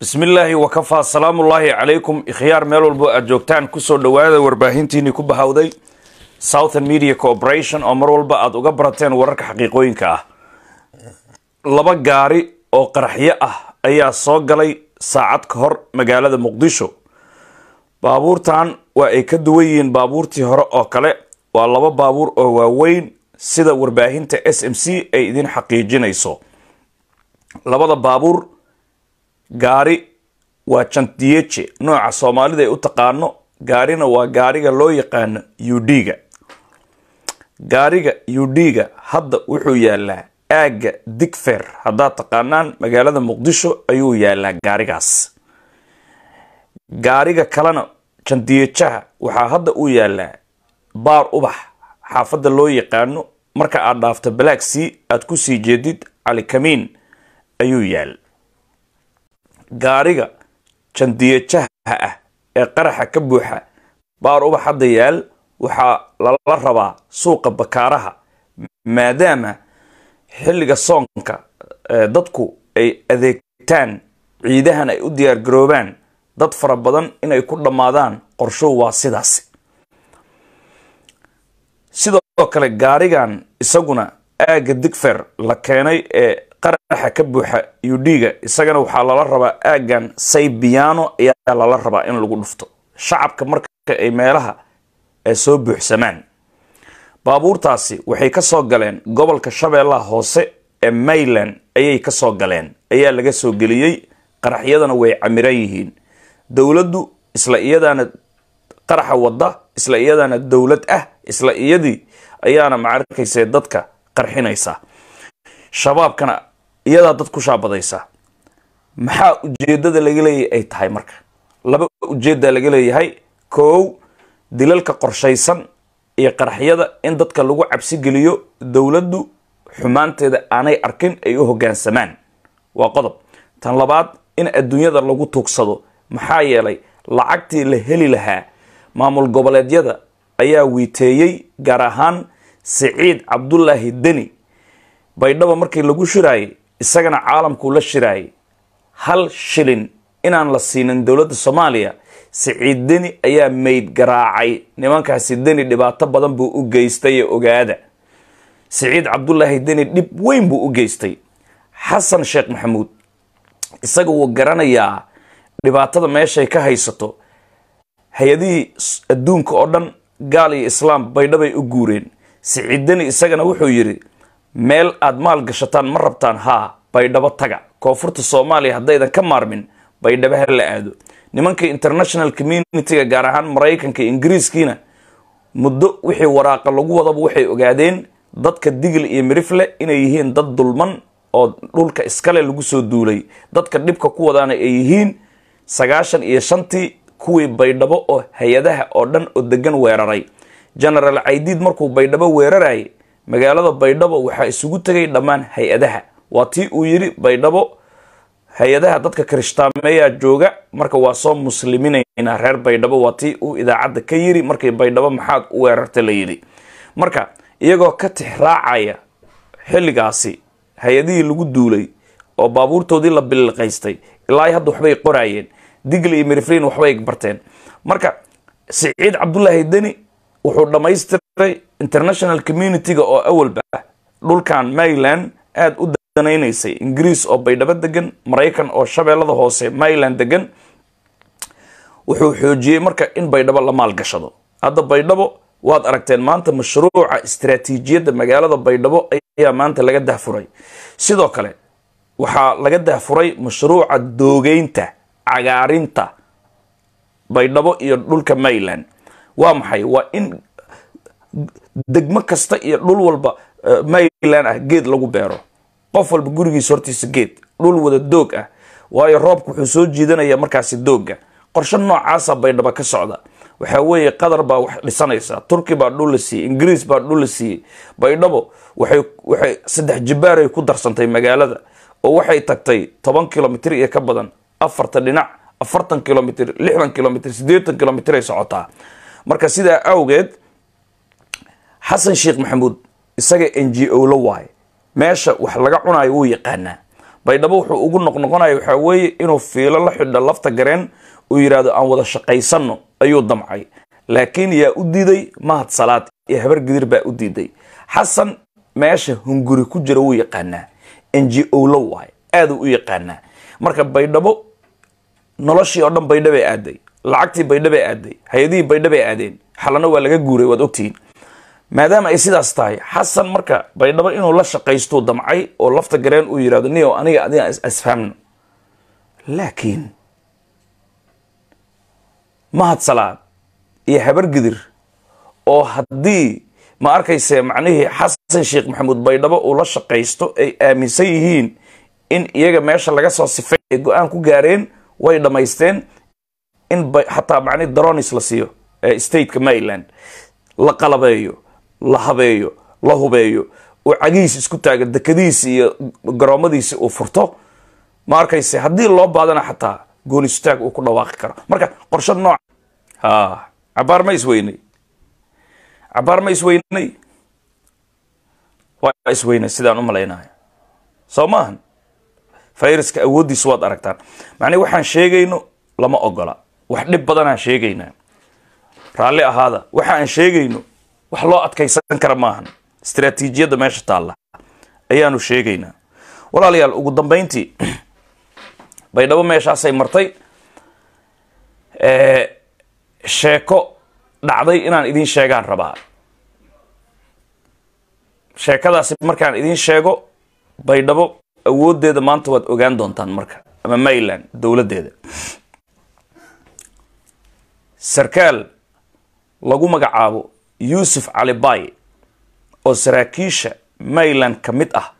bismi illaahi wakafaa salaamullaahi calaykum ikhyaar meel walbo aad joogtaan kusoo dhowaada warbaahintiinii ku bahawday southern media corporation oo mar walba aad uga barateen wararka xaqiiqooyinka ah laba gaari oo qaraxyo ah ayaa soo galay saacad ka hor magaalada muqdisho baabuurtan waa ay ka duwan yihiin baabuurtii hore oo kale waa laba baabuur oo waaweyn sida warbaahinta s m c ay idin xaqiijinayso labada baabuur gaari waa jantiyeje nooca soomaalida ay u taqaano gaarina waa gaariga loo yaqaano udga gaariga udga hadda wuxuu yaalaa aagga digfeer haddaad taqaanaan magaalada muqdisho ayuu yaalaa gaarigaas gaariga kalena jandiyejaha waxaa hadda u yaalaa baar ubax xaafadda loo yaqaano marka aad dhaafta balaak c aad ku sii jeedid cali kamiin ayuu yaal gaariga jandiyajaha ah ee qaraxa ka buuxa baar uba hadda yaal waxaa lala rabaa suuqa bakaaraha maadaama xilliga soonka dadku ay adeegtaan ciidahan ay u diyaar garoobaan dad fara badan inay ku dhammaadaan qorshuhu waa sidaasi sidoo kale gaarigan isaguna aagga digfeer la keenay ee qaraxa ka buuxa yudhiiga isagana waxaa lala rabaa aaggan saybiyaano ayaa lala rabaa in lagu dhufto shacabka marka ay meelaha ay soo buuxsamaan baabuurtaasi waxay ka soo galeen gobolka shabeellaha hoose ee mayland ayay ka soo galeen ayaa laga soo geliyey qaraxyadana way camiran yihiin dowladdu isla iyadaana qaraxa wadda isla iyadaana dowlad ah isla iyadii ayaana ma arkayse dadka qarxinaysa shabaabkana iyadaa dad ku shaabadaysa maxaa ujeedada laga leeyahay ay tahay marka laba ujeedaa laga leeyahay kow dilalka qorshaysan iyo qaraxyada in dadka lagu cabsigeliyo dowladdu xumaanteeda aanay arkin ay u hoggaansamaan waa qodob tan labaad in adduunyada lagu tuugsado maxaa yeelay lacagtii la heli lahaa maamul goboleedyada ayaa wiiteeyey gaar ahaan siciid cabdulaahi deni baydhaba markii lagu shiraayay isagana caalamkuu la shiraayay hal shilin inaan la siinin dowladda soomaaliya siciid deni ayaa meyd garaacay nimankaasi deni dhibaato badan buu u geystay ee ogaada siciid cabdulaahi deni dhib weyn buu u geystay xasan sheekh maxamuud isaga wuu garanayaa dhibaatada meeshay ka haysato hay-adihii adduunka oo dhan gaal iyo islaam baydhabay u guureen siciid deni isagana wuxuu yidhi meel aad maal gashataan ma rabtaan haa baydhabo taga koonfurta soomaaliya haddaydan ka maarmin baydhabo ha la aado nimanka international communityga gaar ahaan maraykanka ingiriiskiina muddo wixii waraaqa lagu wadaba waxay ogaadeen dadka digil iyo mirifle inay yihiin dad dulman oo dhulka iskale lagu soo duulay dadka dhibka ku wadaana ay yihiin sagaashan iyo shantii kuwii baydhabo oo hay-adaha oo dhan oo degan weeraray genaraal caydiid markuu baydhabo weerarayay magaalada baydhabo waxaa isugu tegay dhammaan hay-adaha waa tii uu yidhi baydhabo hay-adaha dadka kirishtaammeeyaa jooga marka waa soo musliminaynaa reer baydhabo waa tii uu idaacadda ka yiri markii baydhabo maxaad u weerarta la yidhi marka iyagoo ka tixraacaya raacaya xilligaasi hay-adihii lagu duulay oo baabuurtoodii la biliilqaystay ilaa i hadda waxbay qoraayeen digli iyo mirifliin waxbay barteen marka siciid cabdulaahi deni wuxuu dhammaystiray international communitiga oo awalba dhulkan maryland aad u danaynaysay ingiriis oo baydhabo degan maraykan oo shabeellada hoose maryland degan wuxuu xoojiyey marka in baydhabo la maalgashado hadda baydhabo waad aragteen maanta mashruuca istaraatiijiyadda magaalada baydhabo ayaa maanta laga dahfuray sidoo kale waxaa laga dahfuray mashruuca doogeynta cagaarinta baydhabo iyo dhulka maryland waa maxay waa in degmo kasta iyo dhul walba eh, maylan ah geed lagu beero qof walba gurigiisa hortiisa geed dhul wada doog ah waayo roobka wuxuu soo jiidanaya markaasi dooga qorsho noocaasa baydhaba ka socda waxaa weeye qatar baa wax dhisanaysa turki baa dhul la siiyey ingiriis baa dhul la siiyey baydhabo waxay saddex jibaaray ku darsantay magaalada oo waxay tagtay toban kilomitr iyo ka badan afarta dhinac afartan kilomitr lixdan kilomitr sideetan kilomitr ay socotaa marka sidaa awgeed xasan sheekh maxamuud isaga n g o la waaye meesha wax laga cunayo wuu yaqaanaa baydhabo wuxuu ugu noqnoqonaya waxaa weeye inuu fiilo la xidho lafta gareen uu yidhaahdo aan wada shaqaysanno ayuu damcay laakiin yaa u diiday mahad salaad iyo habar gidir baa u diiday xasan meesha hunguri ku jira wuu yaqaanaa n g o la waaye aaduu u yaqaanaa marka baydhabo noloshii oo dhan baydhabay aaday lacagtii baydhabee aaday hay-adihii baydhabee aadeen xalana waa laga guuray waad ogtihiin maadaama ay sidaas tahay xasan marka baydhabo inuu la shaqaysto damcay oo lafta gareen uu yirahdo niyo aniga adiga asfahamno laakiin mahad salaad iyo habargidir oo haddii ma arkayse macnihii xasan sheekh maxamuud baydhabo uu la shaqaysto ay aaminsan yihiin in iyaga meesha laga soo sifay ee go-aan ku gaareen way dhammaysteen in xataa man darons la siiyo ee stateka maryland la qalabeeyo la habeeyo la hubeeyo uu cagihiis isku taaga dekadihiisi iyo garoomadiisi uu furto ma arkayse haddii loo baadana xataa goonisustaag uu ku dhawaaqi karo marka qorsha nooc ha cabaar ma isweynay cabaar ma isweynay waa isweynay sidaan u malaynayo soo maahan fayraska awooddiisa waad aragtaan macnii waxaan sheegayno lama ogola wax dhib badanaan sheegaynaa raalli ahaada waxa aan sheegayno wax loo adkaysan kara maahan istraatiijiyadda meesha taalla ayaanu sheegaynaa walaalayaal ugu dambeyntii baydhabo meeshaasay martay sheeko dhacday inaan idiin sheegaan rabaa sheekadaasi markaan idiin sheego baydhabo awooddeeda maanta waad ogaan doontaan marka ama maryland dowladdeeda sarkaal lagu magacaabo yuusuf cali baay oo saraakiisha mayland ka mid ah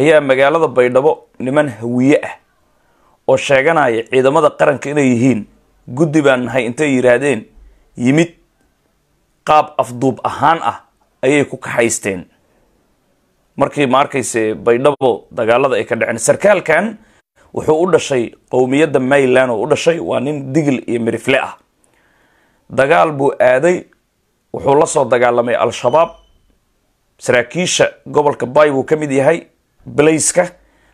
ayaa magaalada baydhabo niman hawiye ah oo sheeganaya ciidamada qaranka inay yihiin guddi baan nahay intay yidhaahdeen yimid qaab afduub ahaan ah ayay ku kaxaysteen markii ma arkayse baydhabo dagaalada ay ka dhaceen sarkaalkan wuxuu u dhashay qowmiyadda mayland oo u dhashay waa nin digil iyo mirifle ah dagaal buu aaday wuxuu la soo dagaalamay al-shabaab saraakiisha gobolka bay buu ka mid yahay balayska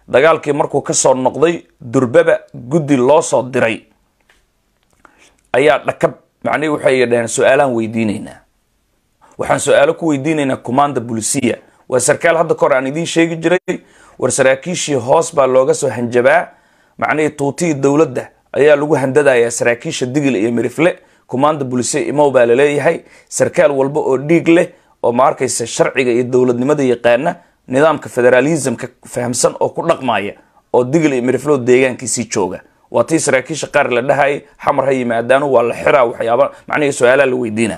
dagaalkii markuu kasoo noqday durbaba guddi loo soo diray ayaa dhakab macnihii waxay dhaheen su-aalaan weydiinaynaa waxaan su-aalo ku weydiinaynaa commanda bulisiya waa sarkaal hadda kahor aan idiin sheegi jiray war saraakiishii hoos baa looga soo hanjabaa macnihii tuutihii dowladda ayaa lagu handadayaa saraakiisha digil iyo mirifle kumaanda bulise imow baa laleeyahay sarkaal walba oo dhiig leh oo ma sharciga iyo dowladnimada yaqaana nidaamka federalismka fahamsan oo ku dhaqmaya oo digl iyo miriflow deegaankiisii jooga waa tii saraakiisha qaar la dhahay xamar ha yimaadaano waa la xiraa waxyaaba macnihii su-aalaa la weydiina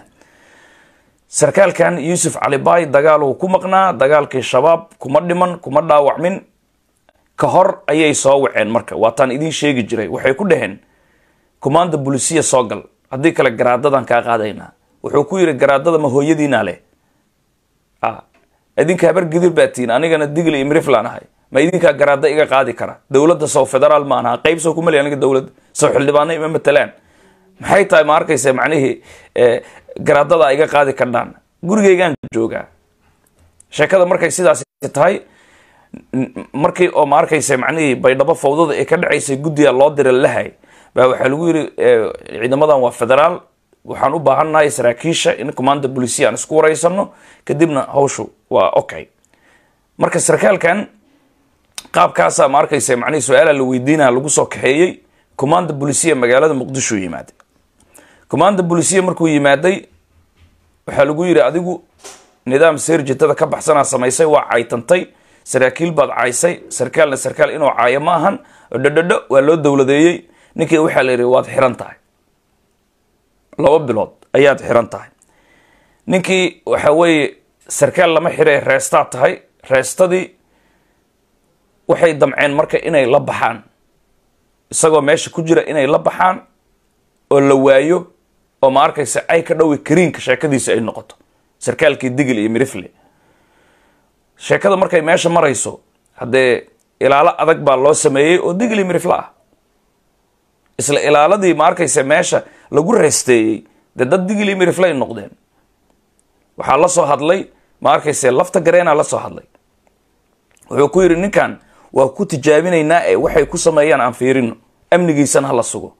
sarkaalkan yuusuf calibaay dagaaluu ku maqnaa dagaalkii shabaab kuma dhiman kuma dhaawacmin ka hor ayay soo waceen marka waataan idiin sheegi jiray waxay ku dhaheen kumaanda bulisiya soo gal haddii kale garaadadan kaa qaadaynaa wuxuu ku yidhi garaadada ma hooyadiinaa leh idinka habar gidir baatiin anigana digli imriflaan ahay ma idinkaa garaada iga qaadi kara dowladda sow federaal ma anaha qayb sow kumale aniga dowladda sow xildhibaano ima matalaan maxay tahay ma arkaysa macnihii e, garaadadaa iga qaadi kardhaan gurigeygaan joogaa sheekada markay sidaas tahay markii oo ma arkaysa macnihii baydhabo fawdada ee ka dhacaysay guddiga loo dira lahay baa waxaa lagu yiri ciidamadan waa federaal waxaan u baahannahay saraakiisha in commanda bolisia aan isku wareysano kadibna hawshu waa okay marka sarkaalkan qaabkaasaa ma arkaysa macnihii su-aala la weydiinaa lagu soo kaxeeyey commanda bolisia magaalada muqdisho yimaaday commanda bolisia markuu yimaaday waxaa lagu yidhi adigu nidaam seerjitada ka baxsanaa samaysay waa caytantay saraakiil baad caysay sarkaalna sarkaal inuu caayo ma dhadhadho waa loo dowladeeyey ninkii waxaa la yidhi waad xiran tahay laba bilood ayaad xiran tahay ninkii waxa weeye sarkaal lama xidhay reestaad tahay reestadii waxay damceen marka inay la baxaan isagoo meesha ku jira inay la baxaan oo la waayo oo ma arkaysa ay ka dhowi kariinka sheekadiisa ay noqoto sarkaalkii digil iyo mirifle sheekada markay meesha marayso haddee ilaalo adag baa loo sameeyey oo digil iyo mirifle ah isla ilaaladii ma meesha lagu reesteeyey dee dad diglimiriflay noqdeen waxaa la soo hadlay ma arkayse lafta gareenaa la soo hadlay wuxuu ku yidhi ninkan waa ku tijaabinaynaa ee waxay ku sameeyaan aan fiirino amnigiisana ha la sugo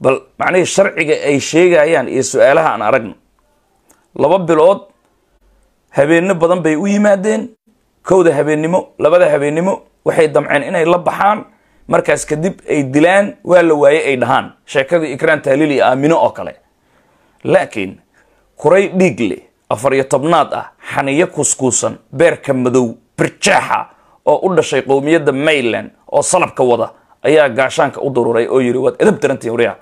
bal macnihii sharciga ay sheegayaan iyo su-aalaha aan aragno laba bilood habeenno badan bay u yimaadeen kowda habeennimo labada habeennimo waxay damceen inay la baxaan markaas kadib ay dilaan waa la waayey ay dhahaan sheekada ikraan taaliil iyo aamino ah, oo kale laakiin kuray dhiig leh afar iyo tobnaad ah xaniyo kuskuusan beerka madow birjaaxa oo u dhashay qowmiyadda mayland oo salabka wada ayaa gaashaanka u dururay oo yidhi waad edab darantihin waryaa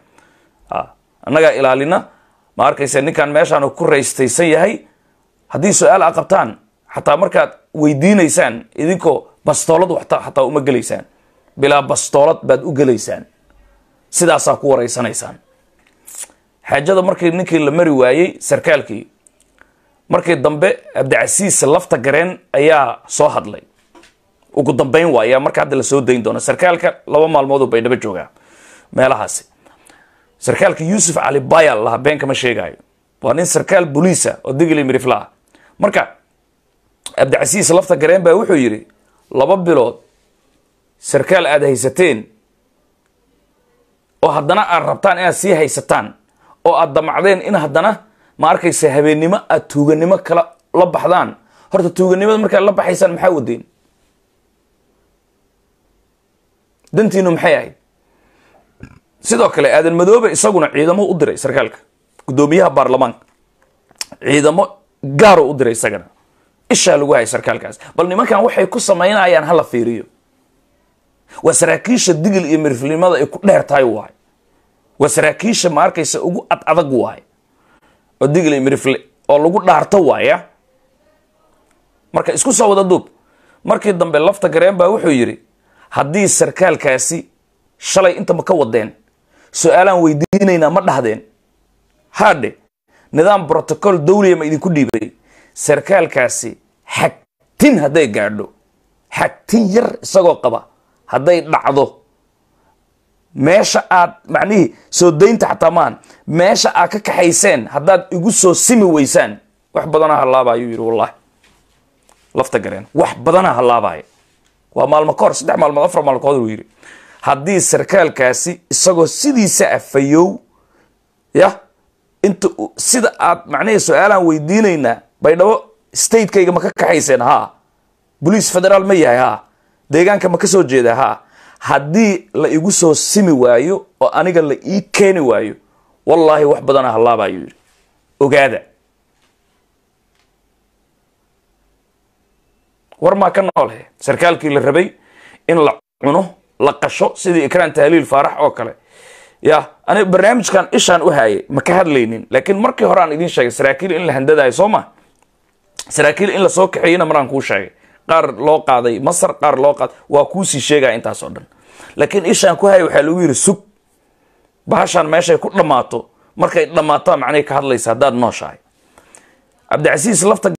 ah, annagaa ilaalina ma arkaysa ninkan meeshaanu ku raystaysan yahay haddii su-aal a qabtaan xataa markaad weydiinaysaan idinkoo bastooladu xataa uma gelaysaan bilaa bastoolad baad u gelaysaan sidaasaa ku wareysanaysaan xaajada markii ninkii la mari waayey sarkaalkii markii dambe cabdicasiis lafta gareen ayaa soo hadlay ugu dambayn waaya marka hadda lasoo dayn doono sarkaalka laba maalmoodoo baydhabo joogaa meelahaasi sarkaalka yuusuf cali bayal laha been kama sheegaayo waa nin sarkaal buliisa oo digli mirifla ah marka cabdicasiis lafta gareen baa wuxuu yidhi laba bilood sarkaal aada haysateen oo haddana aad rabtaan inaad sii haysataan oo aad damacdeen in haddana ma arkaysa habeennimo aad tuuganimo kala la baxdaan horta tuuganimada markaad la baxaysaan maxaa wadeen dantiinu maxay ahayd sidoo kale aadan madoobe isaguna ciidamo u diray sarkaalka guddoomiyaha baarlamaanka ciidamo gaaro u diray isagana ishaa lagu hayay sarkaalkaas bal nimankan waxay ku samaynayaan hala fiiriyo waa saraakiisha digil iyo mirifnimada ay ku dheer tahay waay waa saraakiisha ma ugu ad waay oo digil iyo mirifle oo lagu dhaarto waaya marka isku soo wada duub markii dambe lafta gareen baa wuxuu yidhi haddii sarkaalkaasi shalay intama ka wadeen su-aalaan weydiinaynaa ma dhahdeen haadhe nidaam brotocol dawliya ma idinku dhiibay sarkaalkaasi xagtin hadday gaadho xagtin yar isagoo qaba hadday dhacdo meesha aad macnihii soo daynta xataa maahan meesha aad ka kaxayseen haddaad igu soo simi weysaan wax badanaa hallaaba ayuu yidhi wallahi lafta gareen wax badana hallaabaya waa maalmo ka hor saddex maalmood afar maalmood uu yidhi haddii sarkaalkaasi isagoo sidiisa afayow ya inta sida aad macnihii su-aalaan weydiinaynaa baydhabo statekayga ma ka kaxayseen haa bolice federaal ma yahay haa deegaanka ma ka soo jeeda ha haddii la igu soo simi waayo oo aniga la ii keeni waayo wallaahi wax badana ah hallaaba ayuu yidhi ogaada war maa ka noolhe sarkaalkii la rabay in la cuno la qasho sidii ikraan tahliil faarax oo kale ya ani barnaamijkan ishaan u haaye ma ka hadlaynin laakiin markii hore aan idiin sheegay saraakiil in la handadaayo soo ma saraakiil in lasoo kaxeeyena maraan kuu sheegay qaar loo qaaday masar qaar loo qaaday waa kuusii sheegaya intaasoo dhan laakiin ishaan ku hayay waxaa lagu yidhi sug bahashaan meeshay ku dhammaato markay dhammaataa macnay ka hadlaysa haddaad nooshahay cabdicasiis lafta